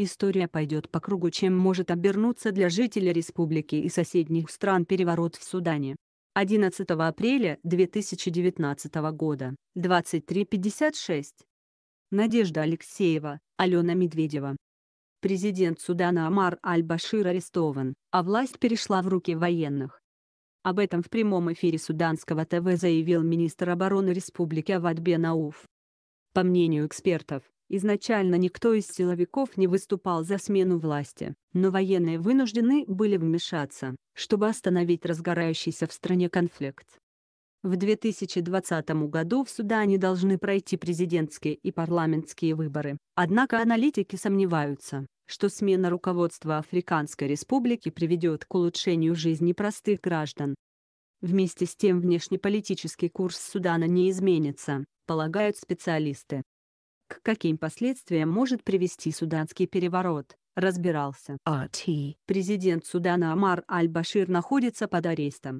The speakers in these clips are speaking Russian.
История пойдет по кругу, чем может обернуться для жителей республики и соседних стран переворот в Судане. 11 апреля 2019 года, 23.56. Надежда Алексеева, Алена Медведева. Президент Судана Амар Аль-Башир арестован, а власть перешла в руки военных. Об этом в прямом эфире Суданского ТВ заявил министр обороны республики Авадбе Науф. По мнению экспертов, Изначально никто из силовиков не выступал за смену власти, но военные вынуждены были вмешаться, чтобы остановить разгорающийся в стране конфликт. В 2020 году в Судане должны пройти президентские и парламентские выборы, однако аналитики сомневаются, что смена руководства Африканской республики приведет к улучшению жизни простых граждан. Вместе с тем внешнеполитический курс Судана не изменится, полагают специалисты, к каким последствиям может привести Суданский переворот, разбирался. А.Т. Президент Судана Амар Аль-Башир находится под арестом.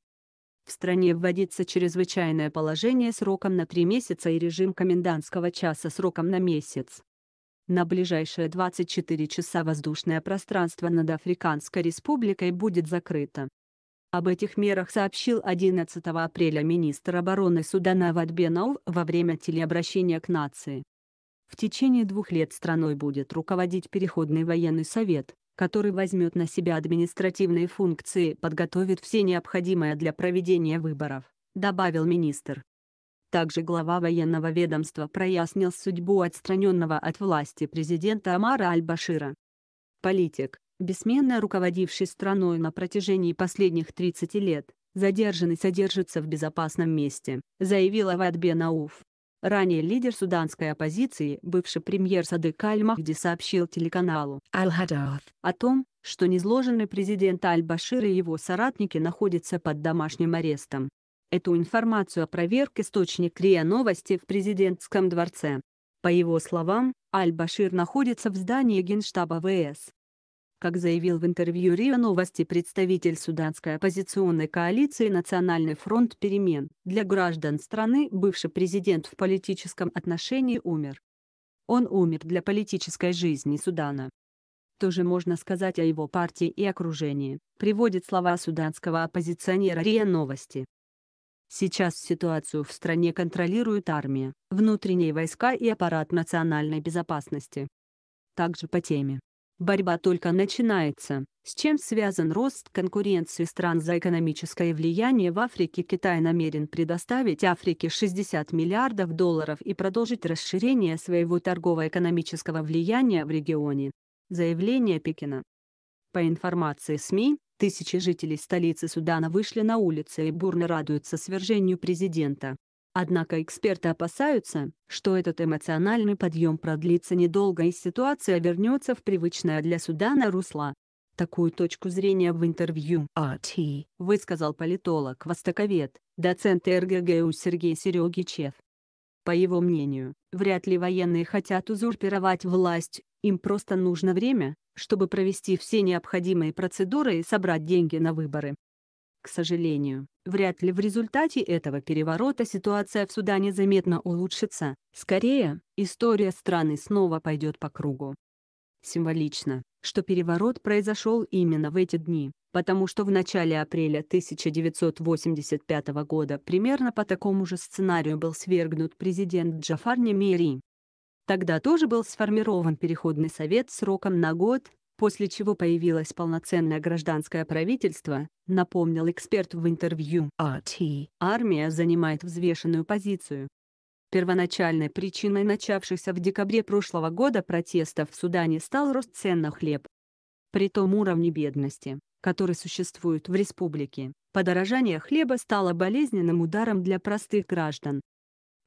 В стране вводится чрезвычайное положение сроком на три месяца и режим комендантского часа сроком на месяц. На ближайшие 24 часа воздушное пространство над Африканской республикой будет закрыто. Об этих мерах сообщил 11 апреля министр обороны Судана Вадбенов во время телеобращения к нации. В течение двух лет страной будет руководить Переходный военный совет, который возьмет на себя административные функции и подготовит все необходимое для проведения выборов, добавил министр. Также глава военного ведомства прояснил судьбу отстраненного от власти президента Амара Аль-Башира. Политик, бессменно руководивший страной на протяжении последних 30 лет, задержанный содержится в безопасном месте, заявил Ават Бенауф. Ранее лидер суданской оппозиции, бывший премьер Сады Кальмахди сообщил телеканалу «Аль-Хадат» о том, что незложенный президент Аль-Башир и его соратники находятся под домашним арестом. Эту информацию опроверг источник РИА Новости в президентском дворце. По его словам, Аль-Башир находится в здании Генштаба ВС. Как заявил в интервью РИА Новости представитель суданской оппозиционной коалиции «Национальный фронт перемен», для граждан страны бывший президент в политическом отношении умер. Он умер для политической жизни Судана. Тоже можно сказать о его партии и окружении, приводит слова суданского оппозиционера РИА Новости. Сейчас ситуацию в стране контролируют армия, внутренние войска и аппарат национальной безопасности. Также по теме. Борьба только начинается. С чем связан рост конкуренции стран за экономическое влияние в Африке? Китай намерен предоставить Африке 60 миллиардов долларов и продолжить расширение своего торгово-экономического влияния в регионе. Заявление Пекина. По информации СМИ, тысячи жителей столицы Судана вышли на улицы и бурно радуются свержению президента. Однако эксперты опасаются, что этот эмоциональный подъем продлится недолго и ситуация вернется в привычное для Судана русло. Такую точку зрения в интервью АТ высказал политолог-востоковед, доцент РГГУ Сергей Серегичев. По его мнению, вряд ли военные хотят узурпировать власть, им просто нужно время, чтобы провести все необходимые процедуры и собрать деньги на выборы. К сожалению, вряд ли в результате этого переворота ситуация в Судане заметно улучшится, скорее, история страны снова пойдет по кругу. Символично, что переворот произошел именно в эти дни, потому что в начале апреля 1985 года примерно по такому же сценарию был свергнут президент Джафар Немири. Тогда тоже был сформирован Переходный совет сроком на год, после чего появилось полноценное гражданское правительство, напомнил эксперт в интервью RT. «А Армия занимает взвешенную позицию. Первоначальной причиной начавшихся в декабре прошлого года протестов в Судане стал рост цен на хлеб. При том уровне бедности, который существует в республике, подорожание хлеба стало болезненным ударом для простых граждан.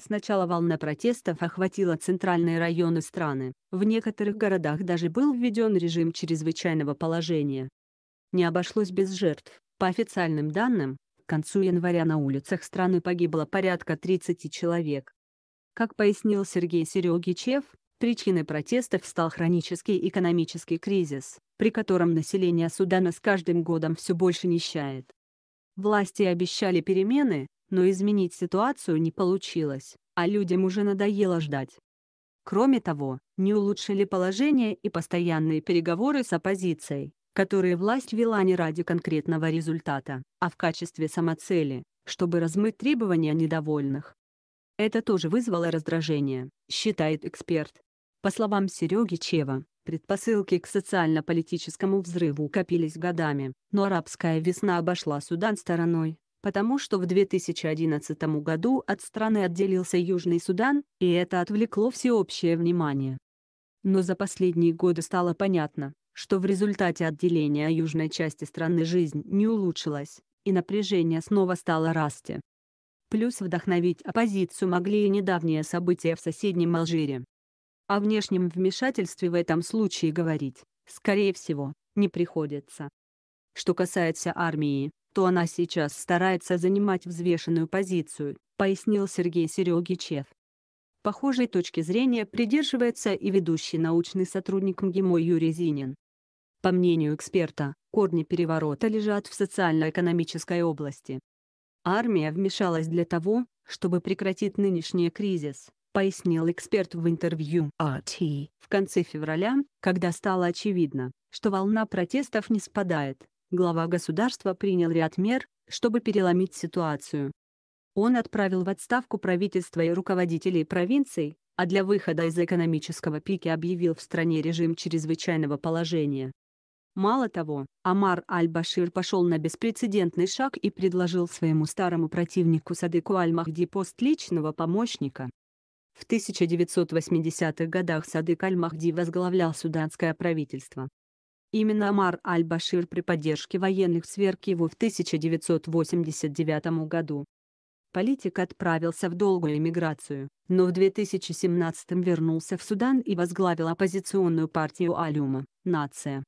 Сначала волна протестов охватила центральные районы страны, в некоторых городах даже был введен режим чрезвычайного положения. Не обошлось без жертв. По официальным данным, к концу января на улицах страны погибло порядка 30 человек. Как пояснил Сергей Серегичев, причиной протестов стал хронический экономический кризис, при котором население Судана с каждым годом все больше нищает. Власти обещали перемены, но изменить ситуацию не получилось, а людям уже надоело ждать. Кроме того, не улучшили положение и постоянные переговоры с оппозицией, которые власть вела не ради конкретного результата, а в качестве самоцели, чтобы размыть требования недовольных. Это тоже вызвало раздражение, считает эксперт. По словам Сереги Чева, предпосылки к социально-политическому взрыву копились годами, но арабская весна обошла Судан стороной, потому что в 2011 году от страны отделился Южный Судан, и это отвлекло всеобщее внимание. Но за последние годы стало понятно, что в результате отделения южной части страны жизнь не улучшилась, и напряжение снова стало расти. Плюс вдохновить оппозицию могли и недавние события в соседнем Алжире. О внешнем вмешательстве в этом случае говорить, скорее всего, не приходится. Что касается армии, то она сейчас старается занимать взвешенную позицию, пояснил Сергей Серегичев. Похожей точки зрения придерживается и ведущий научный сотрудник МГИМО Юрий Зинин. По мнению эксперта, корни переворота лежат в социально-экономической области. Армия вмешалась для того, чтобы прекратить нынешний кризис, пояснил эксперт в интервью RT «А в конце февраля, когда стало очевидно, что волна протестов не спадает, глава государства принял ряд мер, чтобы переломить ситуацию. Он отправил в отставку правительство и руководителей провинций, а для выхода из экономического пики объявил в стране режим чрезвычайного положения. Мало того, Амар Аль-Башир пошел на беспрецедентный шаг и предложил своему старому противнику Садыку Аль-Махди пост личного помощника. В 1980-х годах Садык Аль-Махди возглавлял суданское правительство. Именно Амар аль-Башир при поддержке военных сверг его в 1989 году. Политик отправился в долгую эмиграцию, но в 2017 вернулся в Судан и возглавил оппозиционную партию Алюма, «Нация».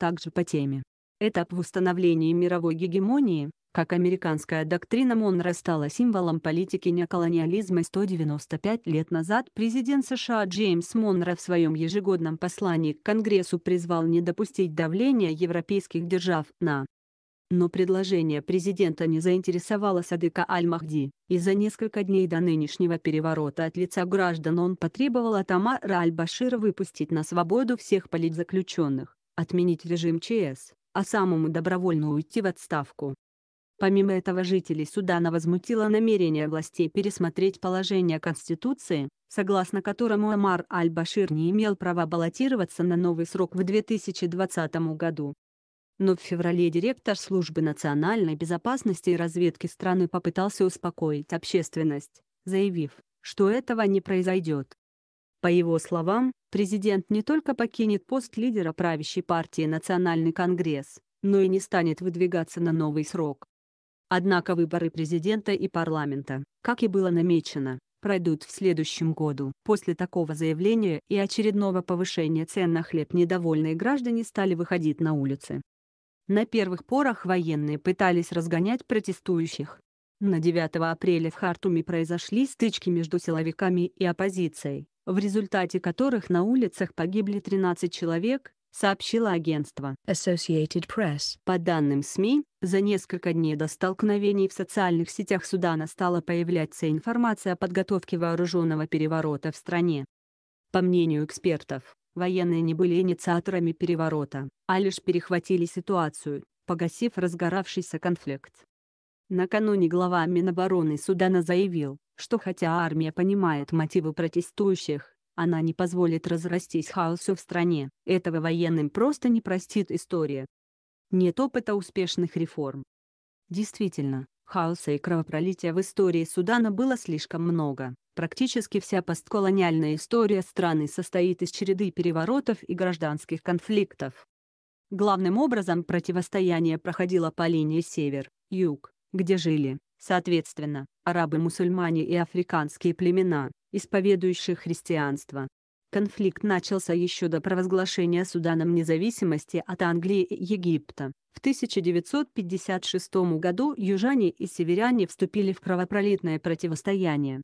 Также по теме. Этап восстановления мировой гегемонии, как американская доктрина Монро стала символом политики неоколониализма 195 лет назад, президент США Джеймс Монро в своем ежегодном послании к Конгрессу призвал не допустить давления европейских держав на но предложение президента не заинтересовало Садыка Аль-Махди, и за несколько дней до нынешнего переворота от лица граждан он потребовал от Амара Аль-Башира выпустить на свободу всех политзаключенных, отменить режим ЧС, а самому добровольно уйти в отставку. Помимо этого жителей Судана возмутило намерение властей пересмотреть положение Конституции, согласно которому Амар Аль-Башир не имел права баллотироваться на новый срок в 2020 году. Но в феврале директор Службы национальной безопасности и разведки страны попытался успокоить общественность, заявив, что этого не произойдет. По его словам, президент не только покинет пост лидера правящей партии Национальный конгресс, но и не станет выдвигаться на новый срок. Однако выборы президента и парламента, как и было намечено, пройдут в следующем году. После такого заявления и очередного повышения цен на хлеб недовольные граждане стали выходить на улицы. На первых порах военные пытались разгонять протестующих. На 9 апреля в Хартуме произошли стычки между силовиками и оппозицией, в результате которых на улицах погибли 13 человек, сообщило агентство Associated Press. По данным СМИ, за несколько дней до столкновений в социальных сетях Судана стала появляться информация о подготовке вооруженного переворота в стране. По мнению экспертов, военные не были инициаторами переворота, а лишь перехватили ситуацию, погасив разгоравшийся конфликт. Накануне глава Минобороны Судана заявил, что хотя армия понимает мотивы протестующих, она не позволит разрастись хаосу в стране. Этого военным просто не простит история. Нет опыта успешных реформ. Действительно, хаоса и кровопролития в истории Судана было слишком много. Практически вся постколониальная история страны состоит из череды переворотов и гражданских конфликтов. Главным образом противостояние проходило по линии север-юг, где жили, соответственно, арабы-мусульмане и африканские племена исповедующих христианство. Конфликт начался еще до провозглашения Суданом независимости от Англии и Египта. В 1956 году южане и северяне вступили в кровопролитное противостояние.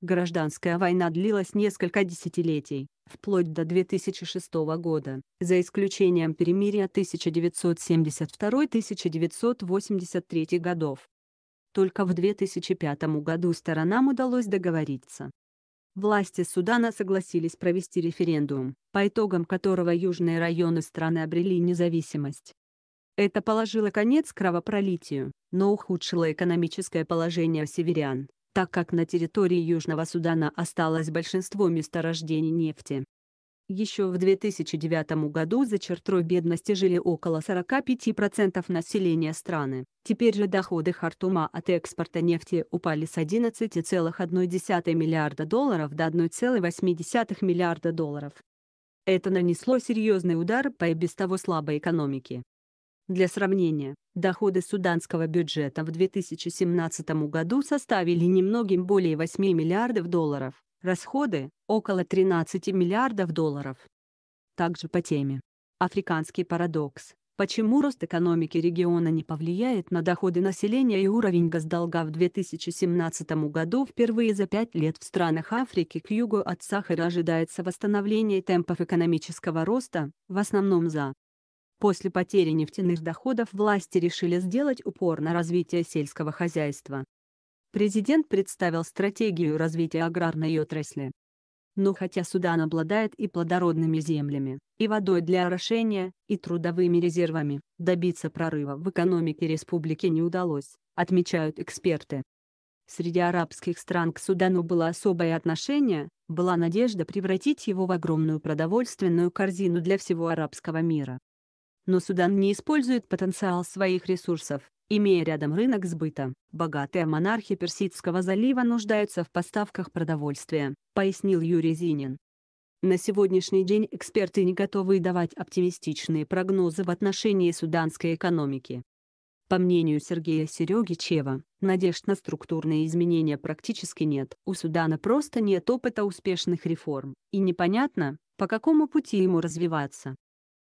Гражданская война длилась несколько десятилетий, вплоть до 2006 года, за исключением перемирия 1972-1983 годов. Только в 2005 году сторонам удалось договориться. Власти Судана согласились провести референдум, по итогам которого южные районы страны обрели независимость. Это положило конец кровопролитию, но ухудшило экономическое положение северян, так как на территории Южного Судана осталось большинство месторождений нефти, еще в 2009 году за чертой бедности жили около 45% населения страны. Теперь же доходы Хартума от экспорта нефти упали с 11,1 миллиарда долларов до 1,8 миллиарда долларов. Это нанесло серьезный удар по и без того слабой экономике. Для сравнения, доходы суданского бюджета в 2017 году составили немногим более 8 миллиардов долларов, Расходы – около 13 миллиардов долларов. Также по теме. Африканский парадокс. Почему рост экономики региона не повлияет на доходы населения и уровень госдолга в 2017 году впервые за пять лет в странах Африки к югу от Сахара ожидается восстановление темпов экономического роста, в основном за. После потери нефтяных доходов власти решили сделать упор на развитие сельского хозяйства. Президент представил стратегию развития аграрной отрасли. Но хотя Судан обладает и плодородными землями, и водой для орошения, и трудовыми резервами, добиться прорыва в экономике республики не удалось, отмечают эксперты. Среди арабских стран к Судану было особое отношение, была надежда превратить его в огромную продовольственную корзину для всего арабского мира. Но Судан не использует потенциал своих ресурсов, Имея рядом рынок сбыта, богатые монархи Персидского залива нуждаются в поставках продовольствия, пояснил Юрий Зинин. На сегодняшний день эксперты не готовы давать оптимистичные прогнозы в отношении суданской экономики. По мнению Сергея Серегичева, надежд на структурные изменения практически нет. У Судана просто нет опыта успешных реформ, и непонятно, по какому пути ему развиваться.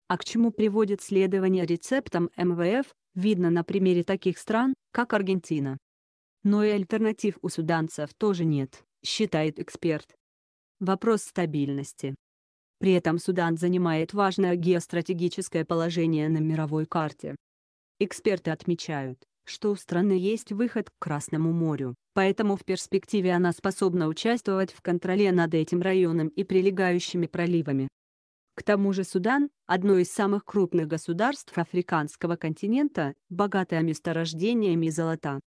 А к чему приводит следование рецептам МВФ, видно на примере таких стран, как Аргентина. Но и альтернатив у суданцев тоже нет, считает эксперт. Вопрос стабильности. При этом Судан занимает важное геостратегическое положение на мировой карте. Эксперты отмечают, что у страны есть выход к Красному морю, поэтому в перспективе она способна участвовать в контроле над этим районом и прилегающими проливами. К тому же Судан – одно из самых крупных государств африканского континента, богатое месторождениями золота.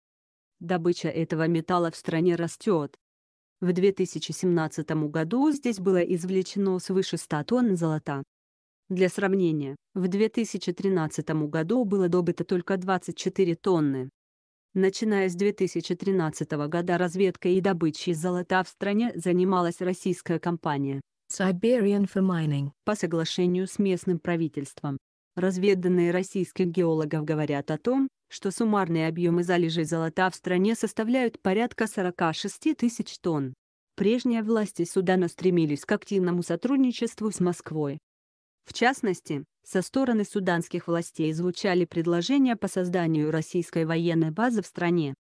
Добыча этого металла в стране растет. В 2017 году здесь было извлечено свыше 100 тонн золота. Для сравнения, в 2013 году было добыто только 24 тонны. Начиная с 2013 года разведкой и добычей золота в стране занималась российская компания. Siberian for Mining. По соглашению с местным правительством. Разведанные российских геологов говорят о том, что суммарные объемы залежей золота в стране составляют порядка 46 тысяч тонн. Прежние власти Судана стремились к активному сотрудничеству с Москвой. В частности, со стороны суданских властей звучали предложения по созданию российской военной базы в стране.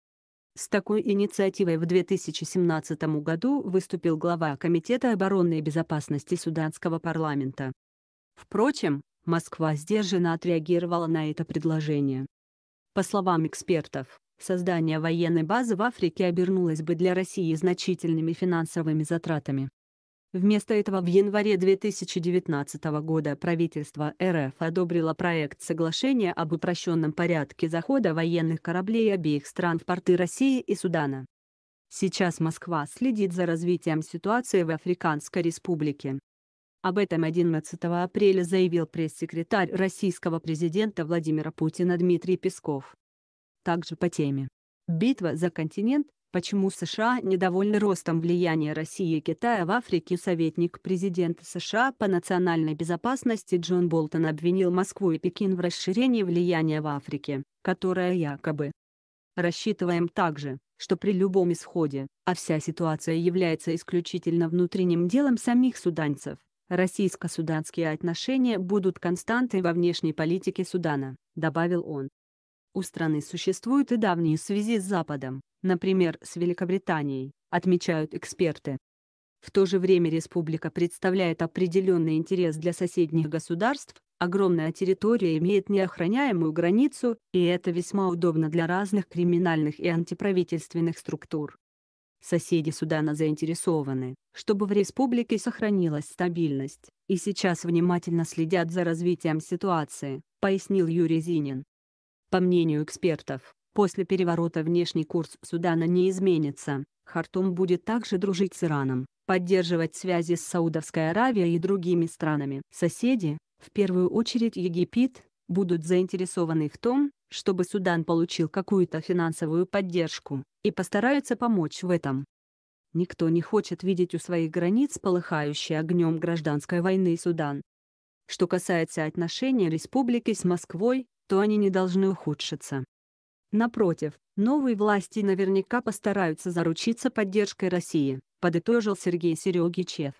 С такой инициативой в 2017 году выступил глава Комитета обороны и безопасности Суданского парламента. Впрочем, Москва сдержанно отреагировала на это предложение. По словам экспертов, создание военной базы в Африке обернулось бы для России значительными финансовыми затратами. Вместо этого в январе 2019 года правительство РФ одобрило проект соглашения об упрощенном порядке захода военных кораблей обеих стран в порты России и Судана. Сейчас Москва следит за развитием ситуации в Африканской республике. Об этом 11 апреля заявил пресс-секретарь российского президента Владимира Путина Дмитрий Песков. Также по теме «Битва за континент» Почему США недовольны ростом влияния России и Китая в Африке? Советник президента США по национальной безопасности Джон Болтон обвинил Москву и Пекин в расширении влияния в Африке, которое якобы рассчитываем также, что при любом исходе, а вся ситуация является исключительно внутренним делом самих суданцев, российско-суданские отношения будут константой во внешней политике Судана, добавил он. У страны существуют и давние связи с Западом, например, с Великобританией, отмечают эксперты. В то же время республика представляет определенный интерес для соседних государств, огромная территория имеет неохраняемую границу, и это весьма удобно для разных криминальных и антиправительственных структур. Соседи Судана заинтересованы, чтобы в республике сохранилась стабильность, и сейчас внимательно следят за развитием ситуации, пояснил Юрий Зинин. По мнению экспертов, после переворота внешний курс Судана не изменится, Хартум будет также дружить с Ираном, поддерживать связи с Саудовской Аравией и другими странами. Соседи, в первую очередь Египет, будут заинтересованы в том, чтобы Судан получил какую-то финансовую поддержку, и постараются помочь в этом. Никто не хочет видеть у своих границ полыхающий огнем гражданской войны Судан. Что касается отношений республики с Москвой, то они не должны ухудшиться. Напротив, новые власти наверняка постараются заручиться поддержкой России, подытожил Сергей Серегичев.